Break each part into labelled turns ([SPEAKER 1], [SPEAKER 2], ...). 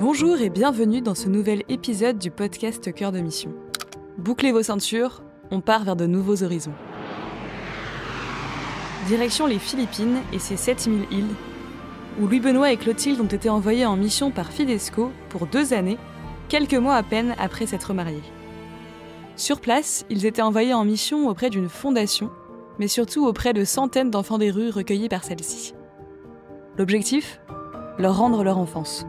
[SPEAKER 1] Bonjour et bienvenue dans ce nouvel épisode du podcast Cœur de Mission. Bouclez vos ceintures, on part vers de nouveaux horizons. Direction les Philippines et ses 7000 îles, où Louis-Benoît et Clotilde ont été envoyés en mission par Fidesco pour deux années, quelques mois à peine après s'être mariés. Sur place, ils étaient envoyés en mission auprès d'une fondation, mais surtout auprès de centaines d'enfants des rues recueillis par celle-ci. L'objectif Leur rendre leur enfance.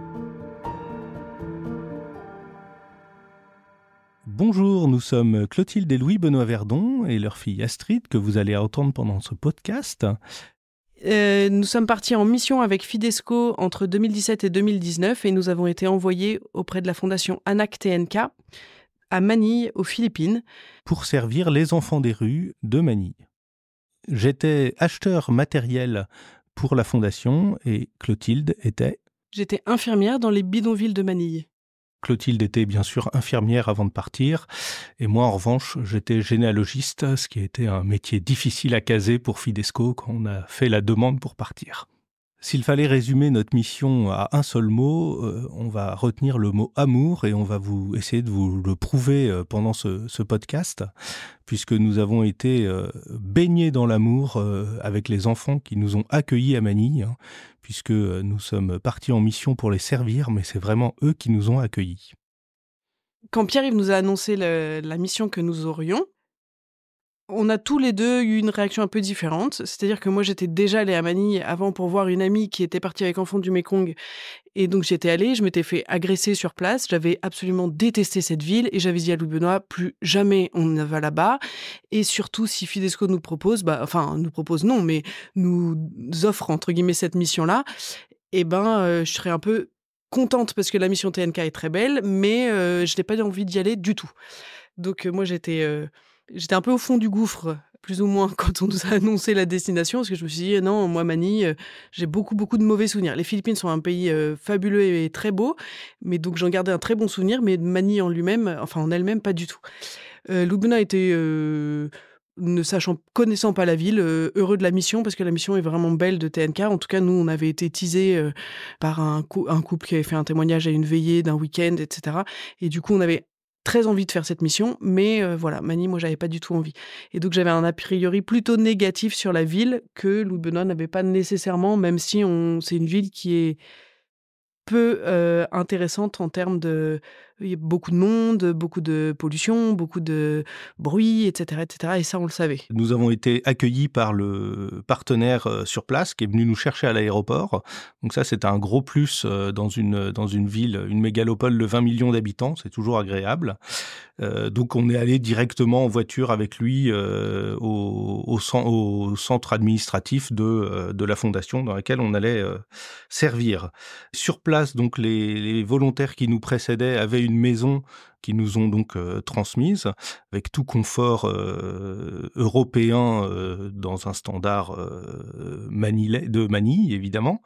[SPEAKER 2] Bonjour, nous sommes Clotilde et Louis Benoît Verdon et leur fille Astrid que vous allez entendre pendant ce podcast. Euh, nous sommes partis
[SPEAKER 3] en mission avec Fidesco entre 2017 et 2019 et nous avons été envoyés auprès de la fondation
[SPEAKER 2] ANAC TNK à Manille, aux Philippines. Pour servir les enfants des rues de Manille. J'étais acheteur matériel pour la fondation et Clotilde était.
[SPEAKER 3] J'étais infirmière dans les bidonvilles de Manille.
[SPEAKER 2] Clotilde était bien sûr infirmière avant de partir, et moi en revanche j'étais généalogiste, ce qui a été un métier difficile à caser pour Fidesco quand on a fait la demande pour partir. S'il fallait résumer notre mission à un seul mot, euh, on va retenir le mot amour et on va vous essayer de vous le prouver euh, pendant ce, podcast, puisque nous avons été euh, baignés dans l'amour avec les enfants qui nous ont accueillis à Manille, hein, puisque nous sommes partis en mission pour les servir, mais c'est vraiment eux qui nous ont accueillis.
[SPEAKER 3] Quand Pierre-Yves nous a annoncé la mission que nous aurions, on a tous les deux eu une réaction un peu différente. C'est-à-dire que moi, j'étais déjà allée à Manille avant pour voir une amie qui était partie avec enfant du Mekong. Et donc, j'étais allée, je m'étais fait agresser sur place. J'avais absolument détesté cette ville et j'avais dit à Louis-Benoît, plus jamais on ne va là-bas. Et surtout, si Fidesco nous propose, bah, enfin, nous propose non, mais nous offre, entre guillemets, cette mission-là, eh ben, euh, je serais un peu contente parce que la mission TNK est très belle, mais euh, je n'ai pas envie d'y aller du tout. Donc, euh, moi, j'étais j'étais un peu au fond du gouffre plus ou moins quand on nous a annoncé la destination, parce que je me suis dit, non, moi, Manille, euh, j'ai beaucoup, beaucoup de mauvais souvenirs. Les Philippines sont un pays euh, fabuleux et très beau, mais donc j'en gardais un très bon souvenir, mais Manille en lui-même, enfin en elle-même, pas du tout. Euh, l'ubuna était, ne sachant, connaissant pas la ville, heureux de la mission, parce que la mission est vraiment belle de TNK. En tout cas, nous, on avait été teasés par un, un couple qui avait fait un témoignage à une veillée d'un week-end, etc. Et du coup, on avait très envie de faire cette mission, mais euh, voilà, Mani, moi, j'avais pas du tout envie. Et donc, j'avais un a priori plutôt négatif sur la ville que Louis Benoît n'avait pas nécessairement, même si on, c'est une ville qui est peu euh, intéressante en termes de, il y a beaucoup de monde, beaucoup de pollution, beaucoup de bruit, etc., Et ça, on
[SPEAKER 2] le savait. Nous avons été accueillis par le partenaire euh, sur place qui est venu nous chercher à l'aéroport. Donc ça, c'est un gros plus euh, dans une, dans une ville, une mégalopole de 20 millions d'habitants. C'est toujours agréable. Euh, donc on est allé directement en voiture avec lui au, au, au, centre administratif de, de la fondation dans laquelle on allait servir. Sur place, donc les volontaires qui nous précédaient avaient une une maison qui nous ont donc euh, transmises, avec tout confort euh, européen euh, dans un standard de Manille, évidemment.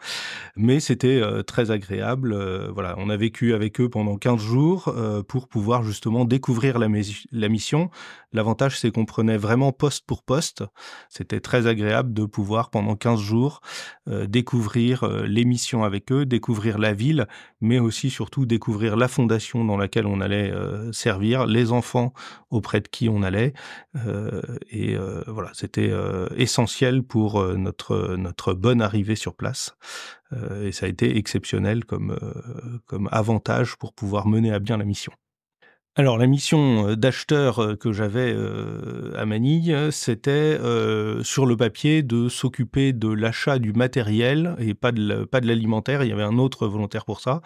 [SPEAKER 2] Mais c'était très agréable. voilà, on a vécu avec eux pendant 15 jours pour pouvoir justement découvrir la, mission. L'avantage, c'est qu'on prenait vraiment poste pour poste. C'était très agréable de pouvoir pendant 15 jours découvrir les l'émission avec eux, découvrir la ville, mais aussi surtout découvrir la fondation dans laquelle on allait euh, servir, les enfants auprès de qui on allait. Euh, et euh, voilà, c'était essentiel pour notre, notre bonne arrivée sur place. et ça a été exceptionnel comme, comme avantage pour pouvoir mener à bien la mission. Alors la mission euh, d'acheteur euh, que j'avais euh, à Manille, c'était sur le papier de s'occuper de l'achat du matériel et pas de l'alimentaire. Il y avait un autre volontaire pour ça.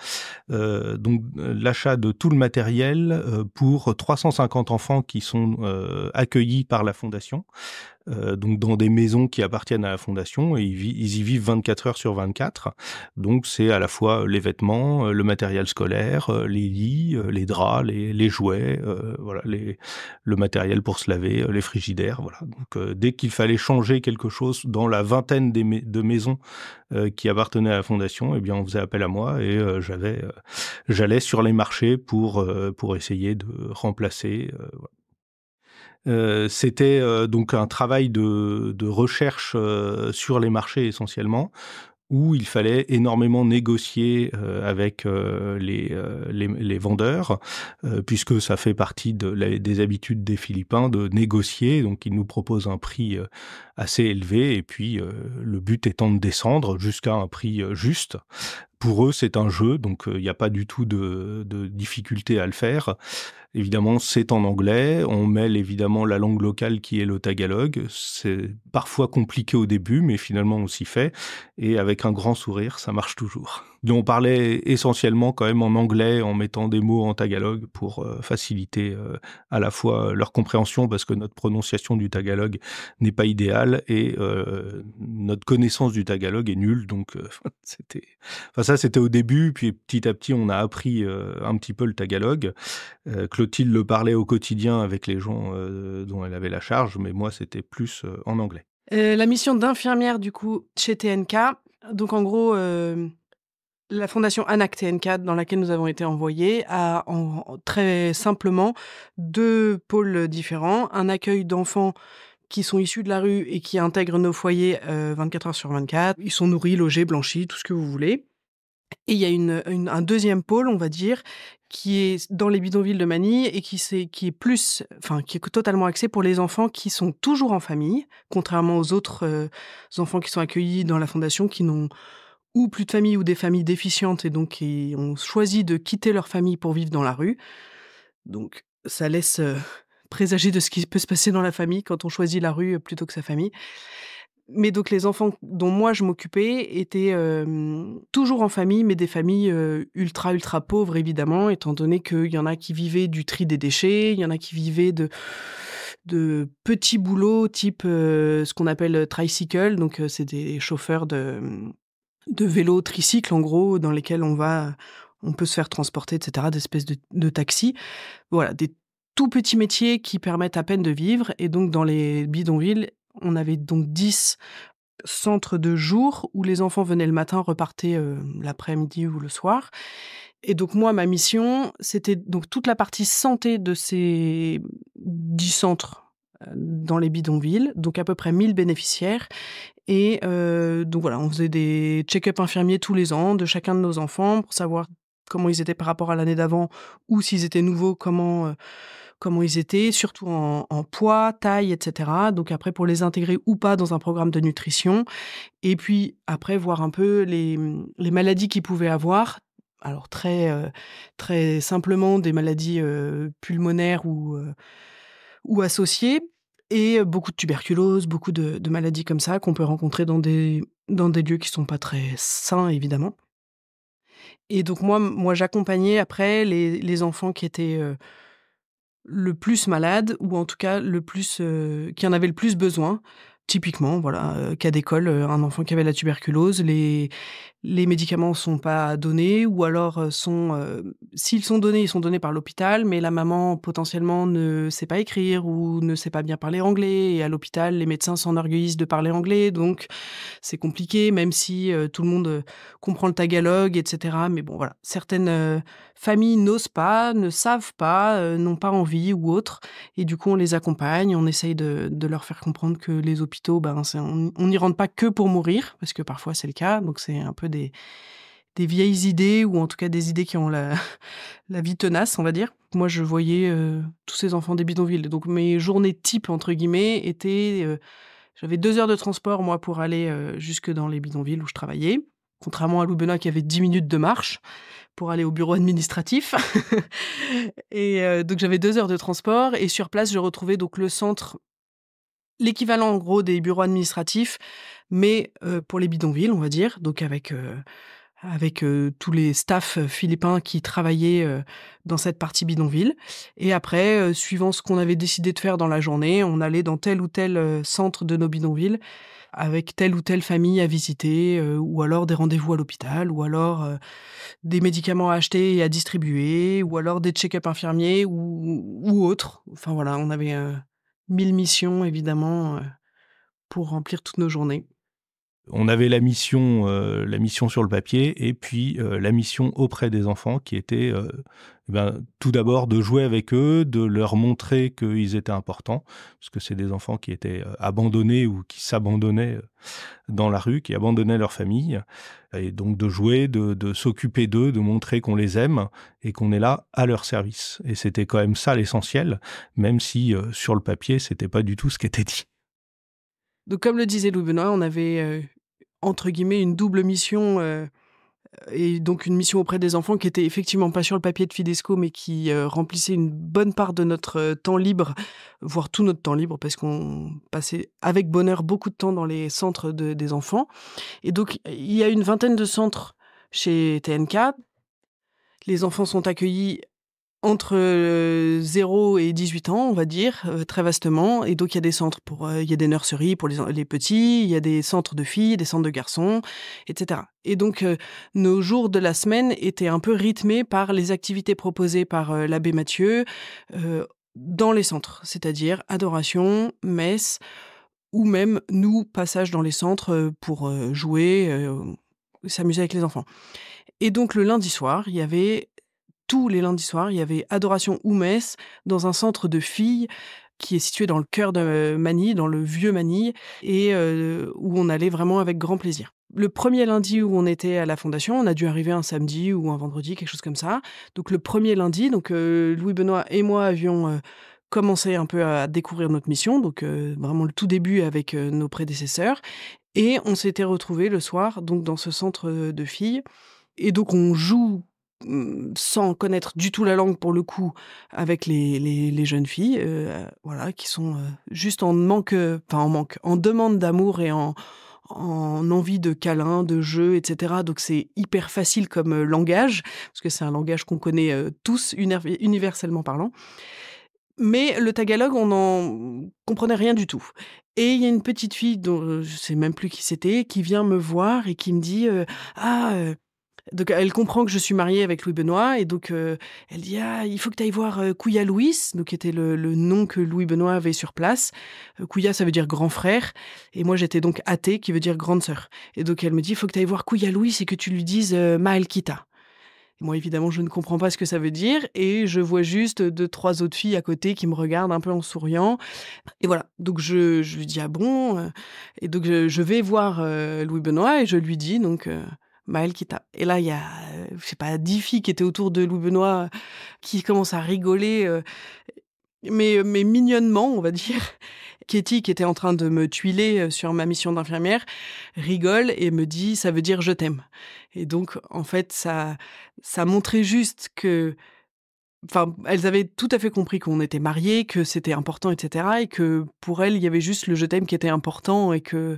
[SPEAKER 2] donc l'achat de tout le matériel pour 350 enfants qui sont accueillis par la fondation. Euh, donc dans des maisons qui appartiennent à la fondation et ils, y vivent 24 heures sur 24. Donc c'est à la fois euh, les vêtements, euh, le matériel scolaire, les lits, les draps, les, jouets, voilà, les, le matériel pour se laver, les frigidaires. Voilà. Donc dès qu'il fallait changer quelque chose dans la vingtaine de maisons qui appartenaient à la fondation, eh bien on faisait appel à moi et j'avais j'allais sur les marchés pour pour essayer de remplacer. Voilà. Euh, c'était euh, donc un travail de, recherche euh, sur les marchés essentiellement, où il fallait énormément négocier avec les, vendeurs, puisque ça fait partie des habitudes des Philippins de négocier. Donc ils nous proposent un prix assez élevé, et puis le but étant de descendre jusqu'à un prix juste. Pour eux, c'est un jeu, donc euh, il n'y a pas du tout de, difficulté à le faire. Évidemment, c'est en anglais. On mêle évidemment la langue locale qui est le tagalog. C'est parfois compliqué au début, mais finalement on s'y fait. Et avec un grand sourire, ça marche toujours on parlait essentiellement quand même en anglais en mettant des mots en tagalog pour euh, faciliter euh, à la fois euh, leur compréhension parce que notre prononciation du tagalog n'est pas idéale et notre connaissance du tagalog est nulle. Donc c'était, enfin ça c'était au début, puis petit à petit on a appris un petit peu le tagalog. Clotilde le parlait au quotidien avec les gens dont elle avait la charge, mais moi c'était plus en anglais.
[SPEAKER 3] la mission d'infirmière, du coup, chez TNK. Donc, en gros, la fondation ANAC 4 dans laquelle nous avons été envoyés, a en, très simplement deux pôles différents. Un accueil d'enfants qui sont issus de la rue et qui intègrent nos foyers 24 euh, heures sur 24. Ils sont nourris, logés, blanchis, tout ce que vous voulez. Et il y a un deuxième pôle, on va dire, qui est dans les bidonvilles de Manille et qui, est, qui est plus, enfin, qui est totalement axé pour les enfants qui sont toujours en famille, contrairement aux autres euh, enfants qui sont accueillis dans la fondation qui n'ont ou plus de familles ou des familles déficientes et donc qui ont choisi de quitter leur famille pour vivre dans la rue. Donc ça laisse euh, présager de ce qui peut se passer dans la famille quand on choisit la rue euh, plutôt que sa famille. Mais donc les enfants dont moi je m'occupais étaient toujours en famille, mais des familles ultra, ultra pauvres évidemment, étant donné qu'il y en a qui vivaient du tri des déchets, il y en a qui vivaient de, de petits boulots type ce qu'on appelle tricycle, donc c'est des chauffeurs de, de vélos tricycles, en gros, dans lesquels on va, on peut se faire transporter, etc., d'espèces de, taxis. Voilà, des tout petits métiers qui permettent à peine de vivre. Et donc, dans les bidonvilles, on avait donc 10 centres de jour où les enfants venaient le matin, repartaient euh, l'après-midi ou le soir. Et donc moi, ma mission, c'était donc toute la partie santé de ces dix centres dans les bidonvilles, donc à peu près 1000 bénéficiaires. Et euh, donc voilà, on faisait des check-up infirmiers tous les ans de chacun de nos enfants pour savoir comment ils étaient par rapport à l'année d'avant ou s'ils étaient nouveaux, comment, euh, comment ils étaient, surtout en, poids, taille, etc. Donc après, pour les intégrer ou pas dans un programme de nutrition. Et puis après, voir un peu les, les maladies qu'ils pouvaient avoir, alors très, euh, très simplement des maladies pulmonaires ou, ou et beaucoup de tuberculose, beaucoup de, maladies comme ça qu'on peut rencontrer dans des, dans des lieux qui sont pas très sains, évidemment. Et donc moi, moi j'accompagnais après les, enfants qui étaient euh, le plus malades, ou en tout cas le plus, euh, qui en avaient le plus besoin. Typiquement, voilà, euh, cas d'école, un enfant qui avait la tuberculose, les, les médicaments ne sont pas donnés ou alors euh, sont euh, s'ils sont donnés, ils sont donnés par l'hôpital, mais la maman potentiellement ne sait pas écrire ou ne sait pas bien parler anglais et à l'hôpital les médecins s'enorgueillissent de parler anglais donc c'est compliqué même si euh, tout le monde comprend le tagalog etc. Mais bon voilà certaines familles n'osent pas, ne savent pas, n'ont pas envie ou autre et du coup on les accompagne, on essaye de, de leur faire comprendre que les hôpitaux ben on n'y rentre pas que pour mourir parce que parfois c'est le cas donc c'est un peu des, vieilles idées, ou en tout cas des idées qui ont la, vie tenace, on va dire. Moi, je voyais euh, tous ces enfants des bidonvilles. Donc mes journées type, entre guillemets, étaient... Euh, j'avais deux heures de transport, moi, pour aller euh, jusque dans les bidonvilles où je travaillais. Contrairement à Loubena qui avait dix minutes de marche pour aller au bureau administratif. et donc j'avais deux heures de transport. Et sur place, je retrouvais donc le centre l'équivalent en gros des bureaux administratifs, mais euh, pour les bidonvilles, on va dire, donc avec euh, avec euh, tous les staffs philippins qui travaillaient dans cette partie bidonville. Et après, suivant ce qu'on avait décidé de faire dans la journée, on allait dans tel ou tel centre de nos bidonvilles avec telle ou telle famille à visiter, ou alors des rendez-vous à l'hôpital, ou alors des médicaments à acheter et à distribuer, ou alors des check-up infirmiers ou, ou autres. Enfin voilà, on avait mille missions, évidemment, euh, pour remplir toutes nos journées.
[SPEAKER 2] On avait la mission, euh, la mission sur le papier et puis euh, la mission auprès des enfants qui était eh ben, tout d'abord de jouer avec eux, de leur montrer qu'ils étaient importants, parce que c'est des enfants qui étaient euh, abandonnés ou qui s'abandonnaient euh, dans la rue, qui abandonnaient leur famille, et donc de jouer, de, s'occuper d'eux, de montrer qu'on les aime et qu'on est là à leur service. Et c'était quand même ça l'essentiel, même si euh, sur le papier, c'était pas du tout ce qui était dit.
[SPEAKER 3] Donc, comme le disait Louis Benoît, on avait entre guillemets une double mission et donc une mission auprès des enfants qui était effectivement pas sur le papier de Fidesco, mais qui euh, remplissait une bonne part de notre euh, temps libre, voire tout notre temps libre, parce qu'on passait avec bonheur beaucoup de temps dans les centres des enfants. Et donc il y a une vingtaine de centres chez TNK. Les enfants sont accueillis entre 0 euh, et 18 ans, on va dire, euh, très vastement. Et donc, il y a des centres pour, euh, il y a des nurseries pour les, petits, il y a des centres de filles, des centres de garçons, etc. Et donc, nos jours de la semaine étaient un peu rythmés par les activités proposées par l'abbé Mathieu dans les centres, c'est-à-dire adoration, messe, ou même nous, passage dans les centres pour jouer, s'amuser avec les enfants. Et donc le lundi soir, il y avait tous les lundis soirs, il y avait Adoration ou Messe dans un centre de filles qui est situé dans le cœur de Manille, dans le vieux Manille, et euh, où on allait vraiment avec grand plaisir. Le premier lundi où on était à la fondation, on a dû arriver un samedi ou un vendredi, quelque chose comme ça. Donc le premier lundi, donc euh, Louis Benoît et moi avions euh, commencé un peu à découvrir notre mission, donc vraiment le tout début avec nos prédécesseurs, et on s'était retrouvés le soir donc dans ce centre de filles. Et donc on joue Mmh, sans connaître du tout la langue pour le coup avec les, jeunes filles euh, voilà qui sont euh, juste en manque euh, en manque en demande d'amour et en en envie de câlins, de jeu, etc. Donc c'est hyper facile comme langage, parce que c'est un langage qu'on connaît tous, universellement parlant. Mais le tagalog, on n'en comprenait rien du tout. Et il y a une petite fille dont je sais même plus qui c'était, qui vient me voir et qui me dit Ah, donc elle comprend que je suis mariée avec Louis Benoît et donc euh, elle dit ah il faut que tu ailles voir euh, Kouya Louis donc qui était le, nom que Louis Benoît avait sur place. Euh, Kouya, ça veut dire grand frère et moi j'étais donc athée qui veut dire grande sœur. Et donc elle me dit il faut que tu ailles voir Couya Louis et que tu lui dises Maelquita. Moi, évidemment, je ne comprends pas ce que ça veut dire et je vois juste deux, trois autres filles à côté qui me regardent un peu en souriant. Et voilà. Donc, je, lui dis, ah bon? Et donc, je, je vais voir Louis Benoît et je lui dis, donc, qui Et là, il y a, je sais pas, dix filles qui étaient autour de Louis Benoît qui commencent à rigoler, euh, mais, mais mignonnement, on va dire. Katie, qui était en train de me tuiler euh, sur ma mission d'infirmière, rigole et me dit ça veut dire je t'aime. Et donc, en fait, ça, ça montrait juste que. Enfin, elles avaient tout à fait compris qu'on était mariés, que c'était important, etc. Et que pour elles, il y avait juste le je t'aime qui était important et que,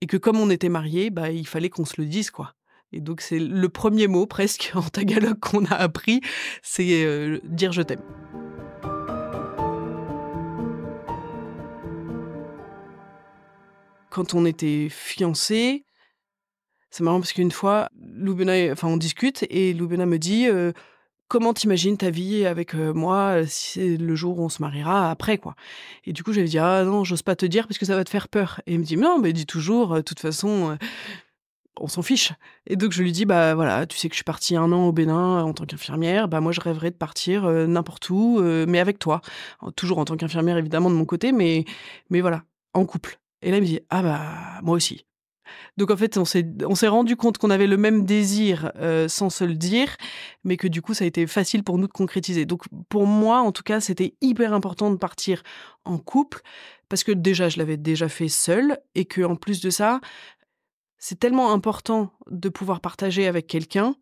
[SPEAKER 3] et que comme on était mariés, bah, il fallait qu'on se le dise, quoi. Et donc c'est le premier mot presque en tagalog qu'on a appris, c'est euh, dire je t'aime. Quand on était fiancés, c'est marrant parce qu'une fois, Loubena, enfin on discute et Loubena me dit euh, comment t'imagines ta vie avec euh, moi si le jour où on se mariera après quoi et du coup je dit ah non j'ose pas te dire parce que ça va te faire peur et il me dit non mais dis toujours de toute façon on s'en fiche. Et donc je lui dis bah voilà, tu sais que je suis partie un an au Bénin euh, en tant qu'infirmière, bah moi je rêverais de partir euh, n'importe où, euh, mais avec toi, toujours en tant qu'infirmière évidemment de mon côté, mais mais voilà, en couple. Et là il me dit ah bah moi aussi. Donc en fait, on s'est rendu compte qu'on avait le même désir sans se le dire, mais que du coup, ça a été facile pour nous de concrétiser. Donc pour moi, en tout cas, c'était hyper important de partir en couple, parce que déjà, je l'avais déjà fait seule, et que en plus de ça, c'est tellement important de pouvoir partager avec quelqu'un,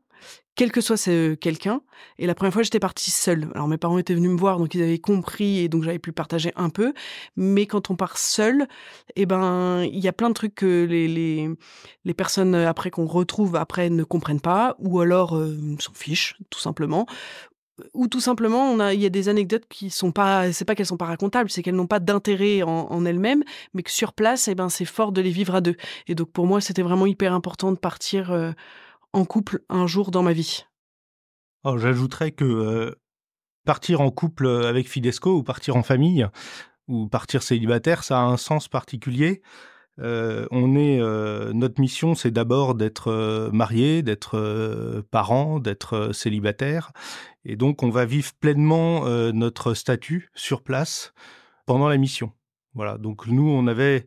[SPEAKER 3] quel que soit ce euh, quelqu'un. Et la première fois, j'étais partie seule. Alors mes parents étaient venus me voir, donc ils avaient compris et donc j'avais pu partager un peu. Mais quand on part seule, eh ben, il y a plein de trucs que les, les, les personnes euh, après qu'on retrouve après ne comprennent pas ou alors euh, s'en fichent tout simplement ou tout simplement, on a, il y a des anecdotes qui sont pas, c'est pas qu'elles sont pas racontables, c'est qu'elles n'ont pas d'intérêt en, elles-mêmes, mais que sur place, eh ben, c'est fort de les vivre à deux. Et donc, pour moi, c'était vraiment hyper important de partir euh,
[SPEAKER 2] en couple un jour dans ma vie. Oh, j'ajouterais que euh, partir en couple euh, avec Fidesco ou partir en famille ou partir célibataire, ça a un sens particulier euh, on est, euh, notre mission, c'est d'abord d'être euh, marié, d'être parent, d'être célibataire, et donc on va vivre pleinement notre statut sur place pendant la mission. Voilà. Donc nous, on avait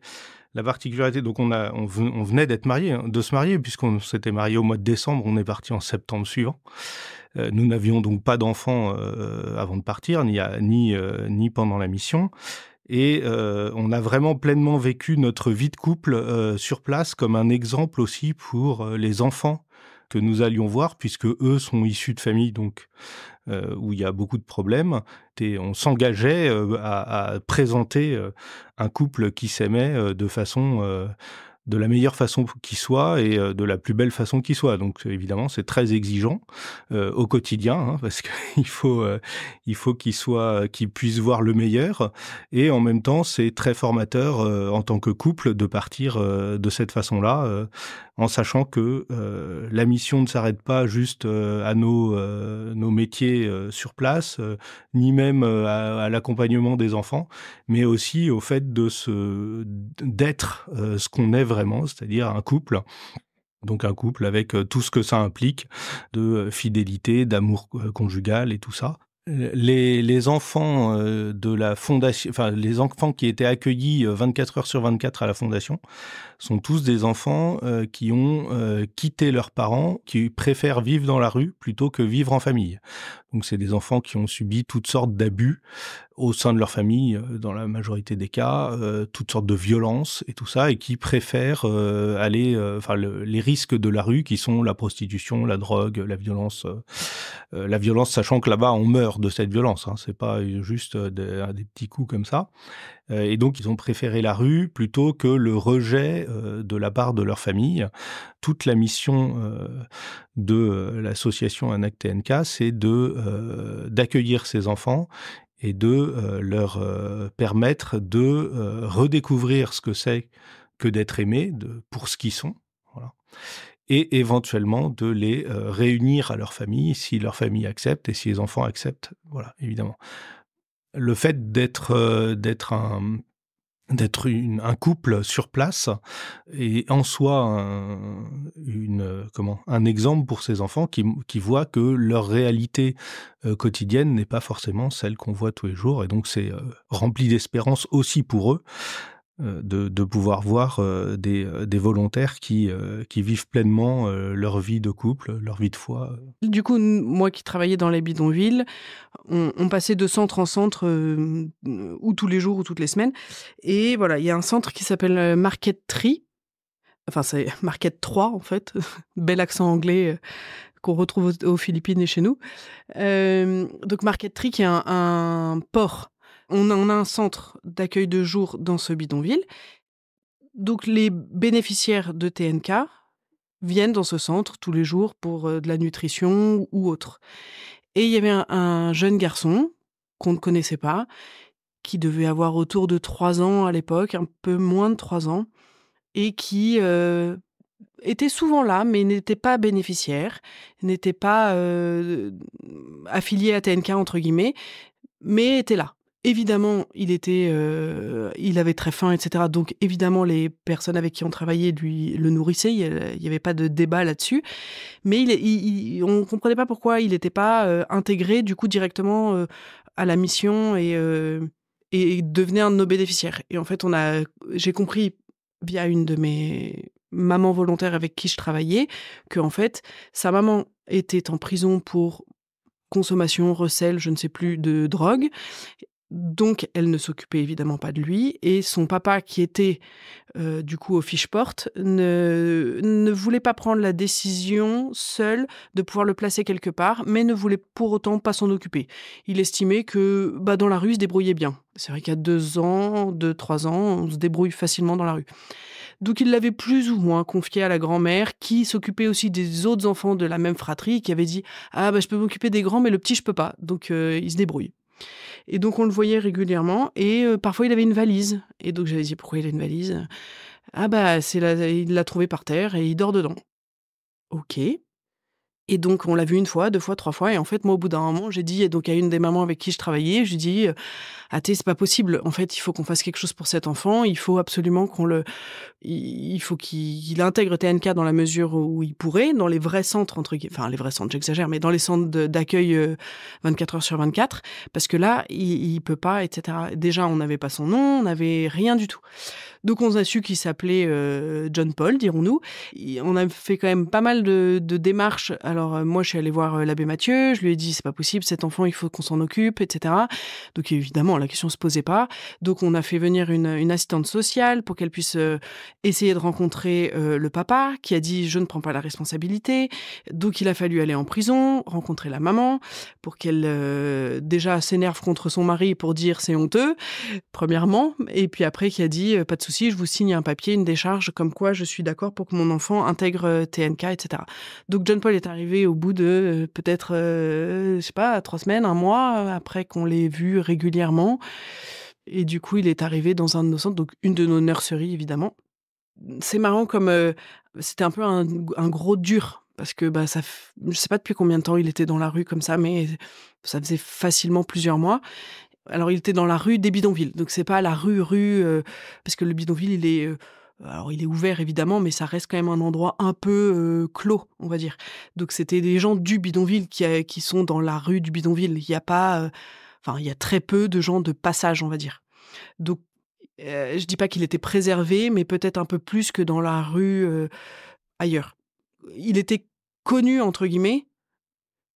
[SPEAKER 2] la particularité, donc on, venait d'être marié, hein, de se marier, puisqu'on s'était marié au mois de décembre, on est parti en septembre suivant. nous n'avions donc pas d'enfants avant de partir, ni, ni pendant la mission. Et euh, on a vraiment pleinement vécu notre vie de couple euh, sur place comme un exemple aussi pour euh, les enfants que nous allions voir, puisque eux sont issus de familles donc où il y a beaucoup de problèmes. Et on s'engageait à, présenter un couple qui s'aimait de façon de la meilleure façon qui soit et euh, de la plus belle façon qui soit. Donc évidemment, c'est très exigeant euh, au quotidien hein, parce qu'il faut euh, il faut qu'il soit qu'il puisse voir le meilleur et en même temps, c'est très formateur en tant que couple de partir de cette façon-là en sachant que euh, la mission ne s'arrête pas juste euh, à nos, euh, métiers sur place, ni même à, l'accompagnement des enfants, mais aussi au fait de d'être ce qu'on est vraiment, c'est-à-dire un couple. Donc un couple avec tout ce que ça implique de fidélité, d'amour conjugal et tout ça les, enfants euh, de la fondation, enfin les enfants qui étaient accueillis 24 euh, heures sur 24 à la fondation, sont tous des enfants euh, qui ont quitté leurs parents, qui préfèrent vivre dans la rue plutôt que vivre en famille. Donc c'est des enfants qui ont subi toutes sortes d'abus au sein de leur famille, euh, dans la majorité des cas, euh, toutes sortes de violences et tout ça, et qui préfèrent euh, aller, enfin les risques de la rue, qui sont la prostitution, la drogue, la violence, la violence, sachant que là-bas on meurt de cette violence. Hein, c'est pas juste des, des petits coups comme ça. Euh, et donc, ils ont préféré la rue plutôt que le rejet euh, de la part de leur famille. Toute la mission euh, de l'association Anac TNK, c'est d'accueillir ces enfants et de leur permettre de redécouvrir ce que c'est que d'être aimé, pour ce qu'ils sont. Et éventuellement de les réunir à leur famille si leur famille accepte et si les enfants acceptent. Voilà, évidemment le fait d'être euh, d'être un d'être un couple sur place et en soi un, une, comment, un exemple pour ces enfants qui, voient que leur réalité euh, quotidienne n'est pas forcément celle qu'on voit tous les jours et donc c'est euh, rempli d'espérance aussi pour eux euh, de, pouvoir voir euh, euh, des, volontaires qui, vivent pleinement leur vie de couple, leur vie de foi.
[SPEAKER 3] Du coup, moi qui travaillais dans les bidonvilles, on, passait de centre en centre, ou tous les jours ou toutes les semaines. Et voilà, il y a un centre qui s'appelle Market Tree. Enfin, c'est Market 3, en fait. Bel accent anglais qu'on retrouve aux, Philippines et chez nous. donc Market Tree, qui est un port on a, un centre d'accueil de jour dans ce bidonville. Donc les bénéficiaires de TNK viennent dans ce centre tous les jours pour euh, de la nutrition ou autre. Et il y avait un, jeune garçon qu'on ne connaissait pas, qui devait avoir autour de 3 ans à l'époque, un peu moins de 3 ans, et qui euh, était souvent là, mais n'était pas bénéficiaire, n'était pas euh, affilié à TNK, entre guillemets, mais était là. Évidemment, il était, euh, il avait très faim, etc. Donc, évidemment, les personnes avec qui on travaillait lui le nourrissaient. Il n'y avait pas de débat là-dessus. Mais on ne comprenait pas pourquoi il n'était pas euh, intégré du coup directement euh, à la mission et, et devenait un de nos bénéficiaires. Et en fait, on a, j'ai compris via une de mes mamans volontaires avec qui je travaillais que en fait, sa maman était en prison pour consommation, recel, je ne sais plus, de drogue. Donc, elle ne s'occupait évidemment pas de lui. Et son papa, qui était euh, du coup au fiche-porte, ne, voulait pas prendre la décision seule de pouvoir le placer quelque part, mais ne voulait pour autant pas s'en occuper. Il estimait que bah, dans la rue, il se débrouillait bien. C'est vrai qu'à deux ans, deux, trois ans, on se débrouille facilement dans la rue. Donc il l'avait plus ou moins confié à la grand-mère, qui s'occupait aussi des autres enfants de la même fratrie, qui avait dit Ah, bah, je peux m'occuper des grands, mais le petit, je peux pas. Donc euh, il se débrouille. Et donc on le voyait régulièrement et euh, parfois il avait une valise. Et donc j'avais dit pourquoi il a une valise Ah bah c'est la, il l'a trouvé par terre et il dort dedans. Ok. Et donc on l'a vu une fois, deux fois, trois fois. Et en fait moi au bout d'un moment j'ai dit donc à une des mamans avec qui je travaillais, je lui dis euh, ah t'es c'est pas possible. En fait il faut qu'on fasse quelque chose pour cet enfant. Il faut absolument qu'on le il faut qu'il intègre TNK dans la mesure où il pourrait, dans les vrais centres, entre enfin les vrais centres, j'exagère, mais dans les centres d'accueil 24 euh, heures sur 24, parce que là, il, peut pas, etc. Déjà, on n'avait pas son nom, on n'avait rien du tout. Donc on a su qu'il s'appelait euh, John Paul, dirons-nous. On a fait quand même pas mal de, démarches. Alors euh, moi, je suis allée voir l'abbé Mathieu, je lui ai dit c'est pas possible, cet enfant, il faut qu'on s'en occupe, etc. Donc évidemment, la question se posait pas. Donc on a fait venir une assistante sociale pour qu'elle puisse essayer de rencontrer euh, le papa qui a dit je ne prends pas la responsabilité. Donc il a fallu aller en prison, rencontrer la maman pour qu'elle euh, déjà s'énerve contre son mari pour dire c'est honteux, premièrement. Et puis après qui a dit pas de souci, je vous signe un papier, une décharge comme quoi je suis d'accord pour que mon enfant intègre euh, TNK, etc. Donc John Paul est arrivé au bout de peut-être, je sais pas, trois semaines, un mois après qu'on l'ait vu régulièrement. Et du coup, il est arrivé dans un de nos centres, donc une de nos nurseries évidemment. Mmh, c'est marrant comme c'était un peu un, gros dur parce que bah ça je sais pas depuis combien de temps il était dans la rue comme ça mais ça faisait facilement plusieurs mois alors il était dans la rue des bidonvilles donc c'est pas la rue rue parce que le bidonville il est alors il est ouvert évidemment, mais ça reste quand même un endroit un peu clos, on va dire. Donc c'était des gens du bidonville qui, qui sont dans la rue du bidonville. Il n'y a pas, enfin il y a très peu de gens de passage, on va dire. Donc je euh, je dis pas qu'il était préservé, mais peut-être un peu plus que dans la rue euh, ailleurs. Il était connu, entre guillemets,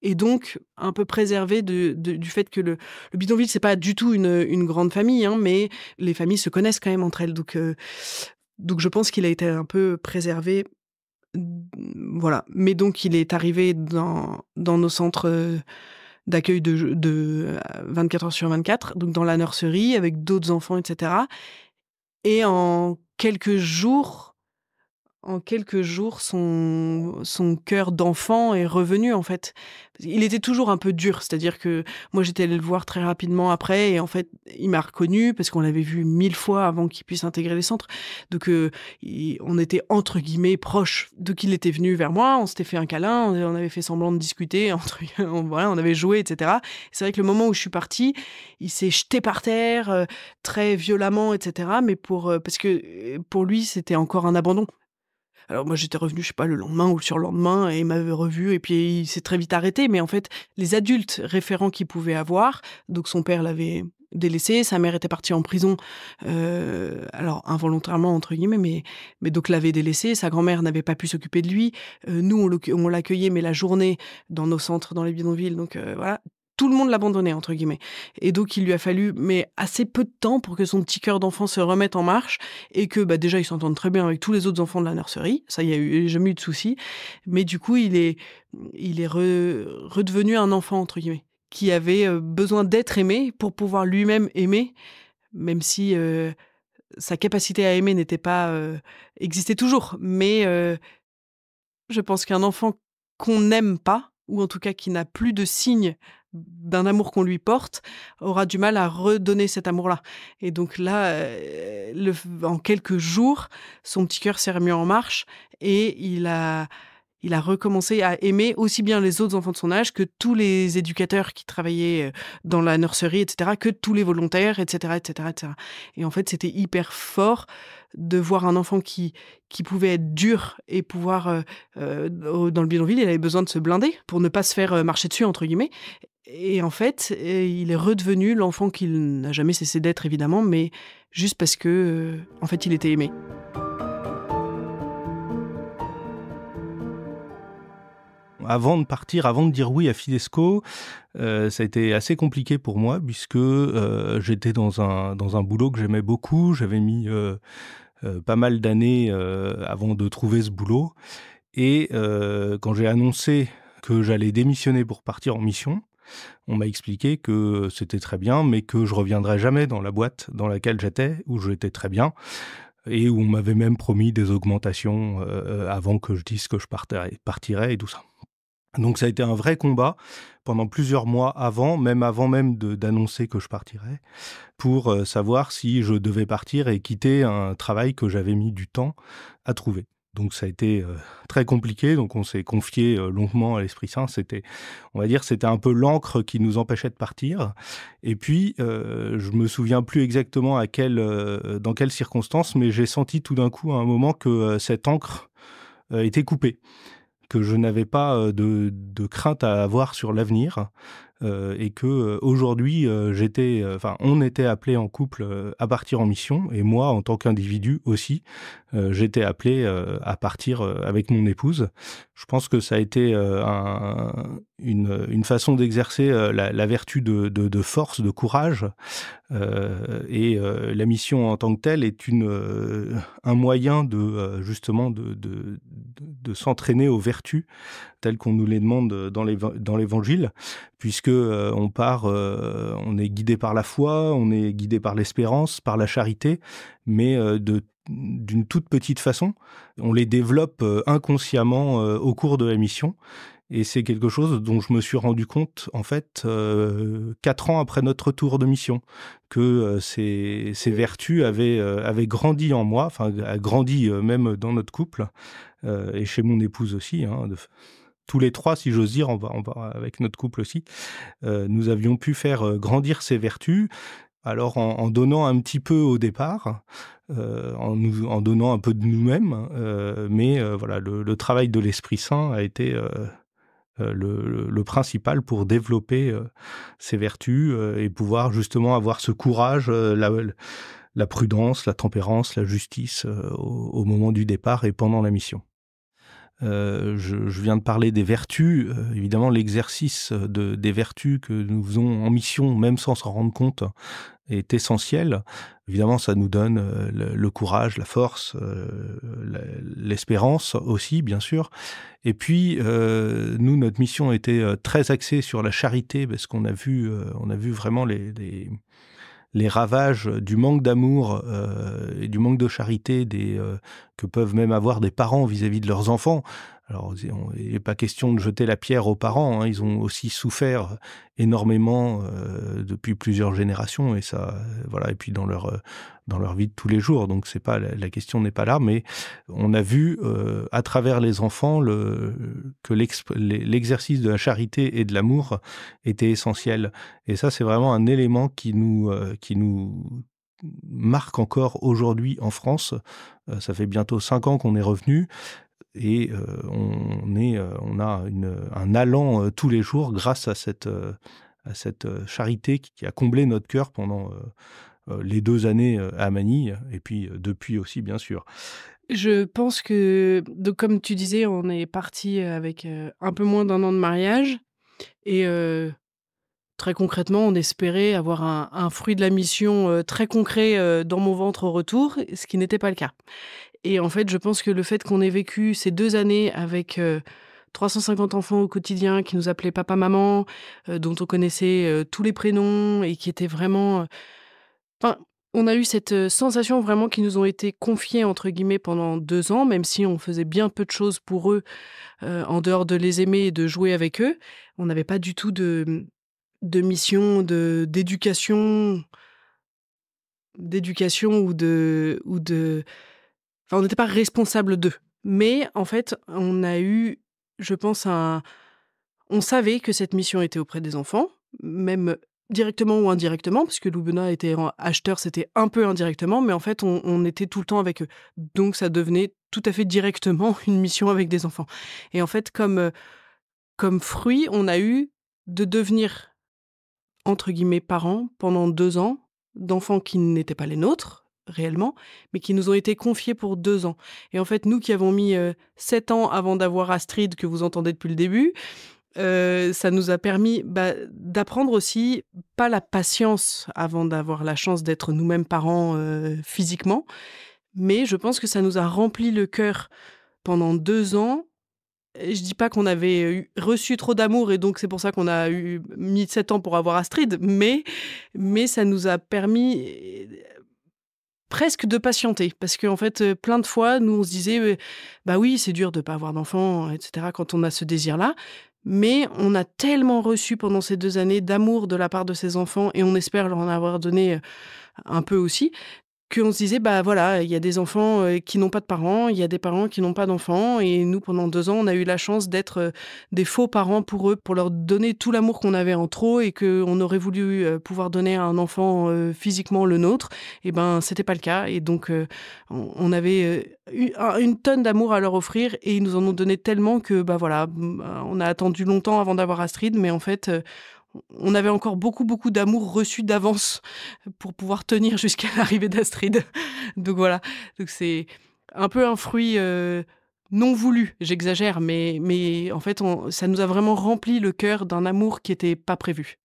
[SPEAKER 3] et donc un peu préservé du fait que le, le bidonville, c'est pas du tout une, grande famille, hein, mais les familles se connaissent quand même entre elles. Donc, euh, je pense qu'il a été un peu préservé. Mmh, voilà. Mais donc, il est arrivé dans nos centres d'accueil de, 24 euh, heures sur 24, donc dans la nurserie avec d'autres enfants, etc. Et en quelques jours, en quelques jours, son, son cœur d'enfant est revenu, en fait. Il était toujours un peu dur, c'est-à-dire que moi, j'étais allée le voir très rapidement après, et en fait, il m'a reconnu, parce qu'on l'avait vu mille fois avant qu'il puisse intégrer les centres. Donc, euh, on était, entre guillemets, proches. Donc, il était venu vers moi, on s'était fait un câlin, on, avait fait semblant de discuter, entre, on, on avait joué, etc. C'est vrai que le moment où je suis partie, il s'est jeté par terre, euh, très violemment, etc. Mais pour, euh, parce que pour lui, c'était encore un abandon. Alors moi j'étais revenu, je sais pas, le lendemain ou le surlendemain, et il m'avait revu, et puis il s'est très vite arrêté. Mais en fait, les adultes référents qu'il pouvait avoir, donc son père l'avait délaissé, sa mère était partie en prison, euh, alors involontairement entre guillemets, mais, mais donc l'avait délaissé, sa grand-mère n'avait pas pu s'occuper de lui, euh, nous on l'accueillait mais la journée dans nos centres, dans les bidonvilles, donc euh, voilà, tout le monde l'abandonnait, entre guillemets. Et donc, il lui a fallu mais assez peu de temps pour que son petit cœur d'enfant se remette en marche et que bah, déjà, il s'entende très bien avec tous les autres enfants de la nurserie. Ça, il n'y a eu, jamais eu de souci. Mais du coup, il est, il est redevenu un enfant, entre guillemets, qui avait euh, besoin d'être aimé pour pouvoir lui-même aimer, même si euh, sa capacité à aimer n'était pas. Euh, existait toujours. Mais je pense qu'un enfant qu'on n'aime pas, ou en tout cas qui n'a plus de signes d'un amour qu'on lui porte aura du mal à redonner cet amour-là. Et donc là, euh, le, en quelques jours, son petit cœur s'est remis en marche et il a, il a recommencé à aimer aussi bien les autres enfants de son âge que tous les éducateurs qui travaillaient euh, dans la nurserie, etc., que tous les volontaires, etc., etc., Et en fait, c'était hyper fort de voir un enfant qui, qui pouvait être dur et pouvoir, euh, dans le bidonville, il avait besoin de se blinder pour ne pas se faire marcher dessus, entre guillemets. Et en fait, euh, il est redevenu l'enfant qu'il n'a jamais cessé d'être, évidemment, mais juste parce que, euh, en fait, il était aimé.
[SPEAKER 2] Avant de partir, avant de dire oui à Fidesco, euh, ça a été assez compliqué pour moi puisque j'étais dans un, boulot que j'aimais beaucoup. J'avais mis pas mal d'années avant de trouver ce boulot. Et quand j'ai annoncé que j'allais démissionner pour partir en mission, on m'a expliqué que c'était très bien, mais que je reviendrais jamais dans la boîte dans laquelle j'étais, où j'étais très bien, et où on m'avait même promis des augmentations euh, avant que je dise que je partirais, partirais et tout ça. Donc ça a été un vrai combat pendant plusieurs mois avant, même avant même d'annoncer que je partirais, pour euh, savoir si je devais partir et quitter un travail que j'avais mis du temps à trouver. Donc ça a été euh, très compliqué, donc on s'est confié euh, longuement à l'Esprit Saint. C'était, on va dire, c'était un peu l'encre qui nous empêchait de partir. Et puis, je euh, je me souviens plus exactement à dans quelles circonstances, mais j'ai senti tout d'un coup à un moment que cette encre était coupée, que je n'avais pas de, crainte à avoir sur l'avenir, euh, et que euh, aujourd'hui euh, j'étais, enfin on était appelé en couple à partir en mission et moi en tant qu'individu aussi j'étais appelé à partir avec mon épouse. Je pense que ça a été un, une, façon d'exercer euh, la, vertu de, force, de courage. Euh, et euh, la mission en tant que telle est un moyen de justement de, s'entraîner aux vertus telles qu'on nous les demande dans l'Évangile, puisque on part, on est guidé par la foi, on est guidé par l'espérance, par la charité, mais d'une toute petite façon. On les développe inconsciemment au cours de la mission. Et c'est quelque chose dont je me suis rendu compte, en fait, euh, quatre ans après notre retour de mission, que euh, ces, vertus euh, avaient, grandi en moi, enfin, a grandi même dans notre couple, et chez mon épouse aussi. Hein, tous les trois, si j'ose dire, avec notre couple aussi, nous avions pu faire grandir ces vertus, alors en, donnant un petit peu au départ, en, donnant un peu de nous-mêmes, mais voilà, le, travail de l'Esprit Saint a été euh, le, principal pour développer euh, ses vertus euh, et pouvoir justement avoir ce courage, la, la, prudence, la tempérance, la justice au moment du départ et pendant la mission. Euh, je, viens de parler des vertus. Euh, évidemment, l'exercice euh, des vertus que nous faisons en mission, même sans s'en rendre compte, est essentiel. Évidemment, ça nous donne le, courage, la force, l'espérance aussi, bien sûr. Et puis, nous, notre mission était très axée sur la charité, parce qu'on a vu, on a vu vraiment les les ravages du manque d'amour euh, et du manque de charité des, euh, que peuvent même avoir des parents vis à -vis de leurs enfants. Alors, il n'est pas question de jeter la pierre aux parents. Hein. Ils ont aussi souffert énormément euh, depuis plusieurs générations et ça, euh, voilà. Et puis dans leur euh, dans leur vie de tous les jours. Donc, c'est pas la, question n'est pas là, mais on a vu à travers les enfants le, que l'exercice de la charité et de l'amour était essentiel. Et ça, c'est vraiment un élément qui nous qui nous marque encore aujourd'hui en France. ça fait bientôt cinq ans qu'on est revenu et euh, euh, on, a un allant euh, tous les jours grâce à cette, charité qui a comblé notre cœur pendant les deux années à Manille, et puis depuis aussi, bien sûr.
[SPEAKER 3] Je pense que, comme tu disais, on est parti avec un peu moins d'un an de mariage, et très concrètement, on espérait avoir un, un fruit de la mission très concret dans mon ventre au retour, ce qui n'était pas le cas. Et en fait, je pense que le fait qu'on ait vécu ces deux années avec 350 euh, enfants au quotidien qui nous appelaient papa-maman, euh, dont on connaissait euh, tous les prénoms et qui étaient vraiment... Enfin, on a eu cette sensation vraiment qu'ils nous ont été confiés, entre guillemets pendant deux ans, même si on faisait bien peu de choses pour eux en dehors de les aimer et de jouer avec eux. On n'avait pas du tout de, de mission de d'éducation d'éducation ou de ou de Enfin, on n'était pas responsable d'eux. Mais en fait, on a eu, je pense, un. On savait que cette mission était auprès des enfants, même directement ou indirectement, puisque que Loubena était acheteur, c'était un peu indirectement, mais en fait, on, on, était tout le temps avec eux. Donc, ça devenait tout à fait directement une mission avec des enfants. Et en fait, comme, euh, comme fruit, on a eu de devenir, entre guillemets, parents pendant deux ans d'enfants qui n'étaient pas les nôtres, réellement, mais qui nous ont été confiés pour deux ans. Et en fait, nous qui avons mis euh, sept ans avant d'avoir Astrid, que vous entendez depuis le début, euh, ça nous a permis bah, d'apprendre aussi, pas la patience avant d'avoir la chance d'être nous-mêmes parents euh, physiquement, mais je pense que ça nous a rempli le cœur pendant deux ans. Je dis pas qu'on avait reçu trop d'amour et donc c'est pour ça qu'on a eu mis sept ans pour avoir Astrid, mais, mais ça nous a permis presque de patienter parce qu'en fait euh, plein de fois nous on se disait euh, bah oui c'est dur de pas avoir d'enfant etc quand on a ce désir là mais on a tellement reçu pendant ces deux années d'amour de la part de ses enfants et on espère leur en avoir donné euh, un peu aussi qu'on se disait, bah voilà, il y a des enfants euh, qui n'ont pas de parents, il y a des parents qui n'ont pas d'enfants, et nous, pendant deux ans, on a eu la chance d'être euh, des faux parents pour eux, pour leur donner tout l'amour qu'on avait en trop et qu'on aurait voulu euh, pouvoir donner à un enfant physiquement le nôtre. Et eh ben, c'était pas le cas, et donc on, avait une, tonne d'amour à leur offrir, et ils nous en ont donné tellement que, bah voilà, on a attendu longtemps avant d'avoir Astrid, mais en fait, on avait encore beaucoup, beaucoup d'amour reçu d'avance pour pouvoir tenir jusqu'à l'arrivée d'Astrid. Donc voilà, donc c'est un peu un fruit euh, non voulu, j'exagère, mais, en fait, ça nous a vraiment rempli le cœur d'un amour qui n'était pas prévu.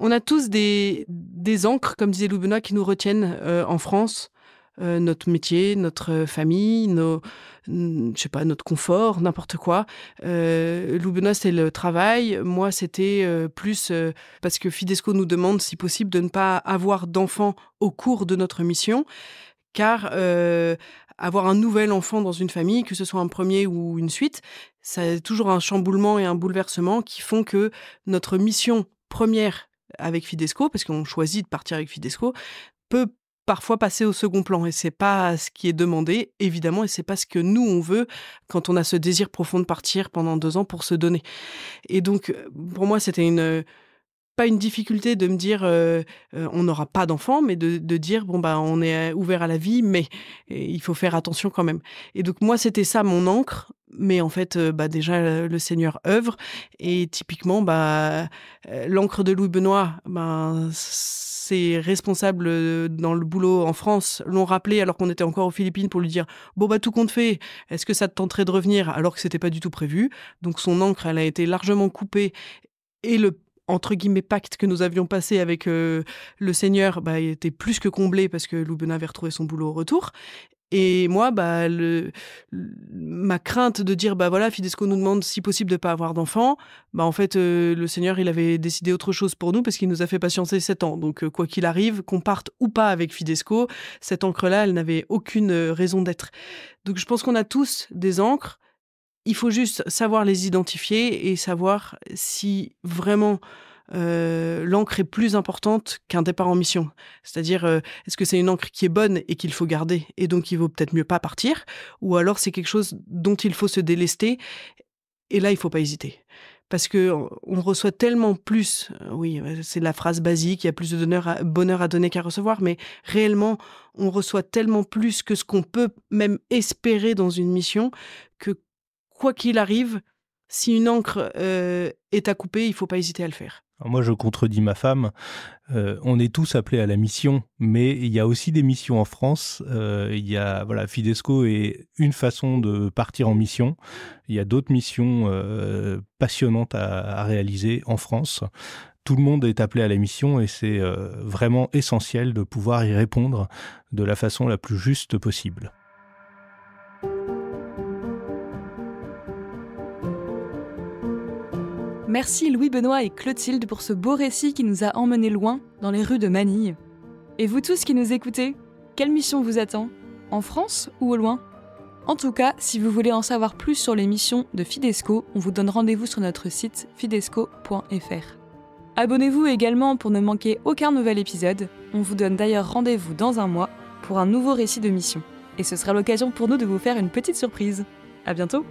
[SPEAKER 3] On a tous des, des, encres, comme disait Loubenois, qui nous retiennent euh, en France. Euh, notre métier, notre euh, famille, nos, mm, je sais pas, notre confort, n'importe quoi. Euh, c'est le travail. Moi, c'était euh, plus parce que Fidesco nous demande, si possible, de ne pas avoir d'enfants au cours de notre mission, car avoir un nouvel enfant dans une famille, que ce soit un premier ou une suite, c'est toujours un chamboulement et un bouleversement qui font que notre mission première avec Fidesco, parce qu'on choisit de partir avec Fidesco, peut parfois passer au second plan et c'est pas ce qui est demandé évidemment et c'est pas ce que nous on veut quand on a ce désir profond de partir pendant deux ans pour se donner et donc euh, pour moi c'était une euh, pas une difficulté de me dire euh, on n'aura pas d'enfant, mais de, dire bon bah on est ouvert à la vie, mais il faut faire attention quand même. Et donc moi c'était ça mon encre, mais en fait bah déjà le Seigneur œuvre et typiquement bah l'encre de Louis Benoît, bah, ben, ses responsables euh, dans le boulot en France l'ont rappelé alors qu'on était encore aux Philippines pour lui dire bon bah tout compte fait, est-ce que ça te tenterait de revenir alors que c'était pas du tout prévu. Donc son encre elle a été largement coupée et le entre guillemets pacte que nous avions passé avec euh, le Seigneur bah, était plus que comblé parce que Loubena avait retrouvé son boulot au retour. Et moi, bah, ma crainte de dire, bah voilà, Fidesco nous demande si possible de ne pas avoir d'enfants, bah en fait, euh, le Seigneur, il avait décidé autre chose pour nous parce qu'il nous a fait patienter sept ans. Donc, euh, quoi qu'il arrive, qu'on parte ou pas avec Fidesco, cette encre-là, elle n'avait aucune euh, raison d'être. Donc, je pense qu'on a tous des encres. Il faut juste savoir les identifier et savoir si vraiment euh, l'encre est plus importante qu'un départ en mission. C'est-à-dire, euh, est-ce que c'est une encre qui est bonne et qu'il faut garder et donc il vaut peut-être mieux pas partir, ou alors c'est quelque chose dont il faut se délester et là il ne faut pas hésiter. Parce qu'on reçoit tellement plus, euh, oui, euh, c'est la phrase basique, il y a plus de bonheur à donner qu'à recevoir, mais réellement, on reçoit tellement plus que ce qu'on peut même espérer dans une mission que quoi qu'il arrive, si une encre euh, est à couper, il ne faut pas hésiter à le faire.
[SPEAKER 2] moi, je contredis ma femme. Euh, on est tous appelés à la mission, mais il y a aussi des missions en France. Euh, il y a, voilà, Fidesco est une façon de partir en mission. Il y a d'autres missions passionnantes à, réaliser en France. Tout le monde est appelé à la mission et c'est vraiment essentiel de pouvoir y répondre de la façon la plus juste possible.
[SPEAKER 1] Merci Louis-Benoît et Clotilde pour ce beau récit qui nous a emmenés loin dans les rues de Manille. Et vous tous qui nous écoutez, quelle mission vous attend En France ou au loin En tout cas, si vous voulez en savoir plus sur les missions de Fidesco, on vous donne rendez-vous sur notre site fidesco.fr. Abonnez-vous également pour ne manquer aucun nouvel épisode. On vous donne d'ailleurs rendez-vous dans un mois pour un nouveau récit de mission. Et ce sera l'occasion pour nous de vous faire une petite surprise. À bientôt!